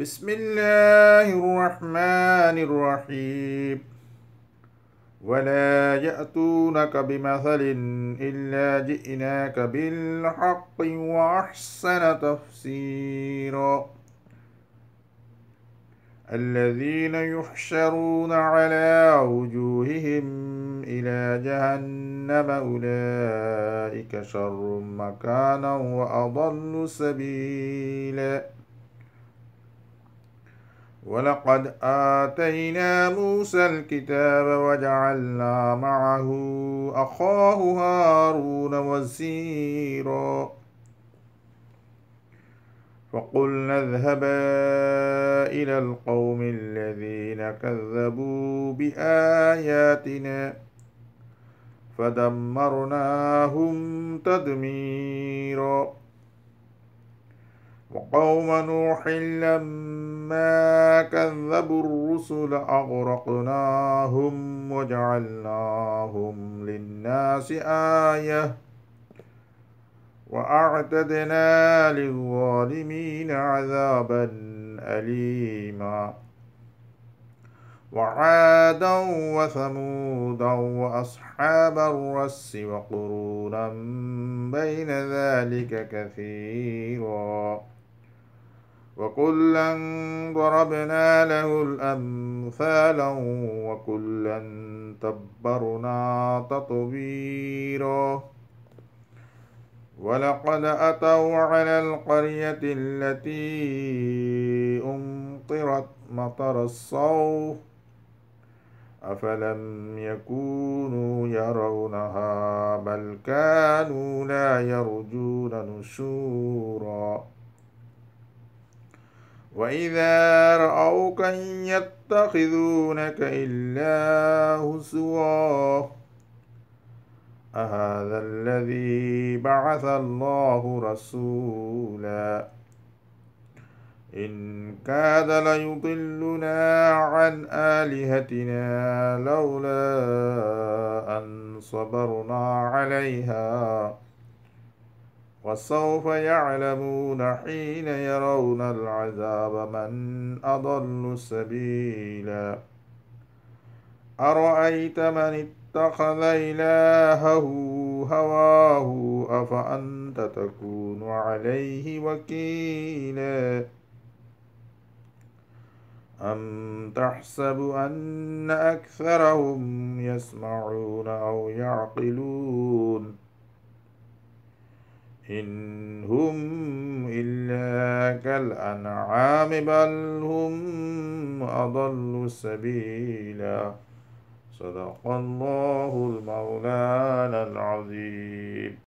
بسم الله الرحمن الرحيم ولا يأتونك بمثل إلا جئناك بالحق وأحسن تفسيرا الذين يحشرون على وجوههم إلى جهنم أولئك شر مكانا وأضل سبيلاً ولقد آتينا موسى الكتاب وجعلنا معه أخاه هارون وزيرا فقلنا اذهبا إلى القوم الذين كذبوا بآياتنا فدمرناهم تدميرا وقوم نوح لما كذبوا الرسل أغرقناهم وجعلناهم للناس آية وأعتدنا للظالمين عذابا أليما وعادا وثمودا وأصحاب الرس وقرونا بين ذلك كثيرا وكلا ضربنا له الأمثالا وكلا تبرنا تطبيرا ولقد أتوا على القرية التي أمطرت مطر الصوف أفلم يكونوا يرونها بل كانوا لا يرجون نشورا وإذا رأوك يتخذونك إلا هزوا أهذا الذي بعث الله رسولا إن كاد ليضلنا عن آلهتنا لولا أن صبرنا عليها وسوف يعلمون حين يرون العذاب من أضل سبيلا أرأيت من اتخذ إلهه هواه أفأنت تكون عليه وكيلا أم تحسب أن أكثرهم يسمعون أو يعقلون إن هم إلا كالأنعام بل هم أضل سبيلا صدق الله المولانا العظيم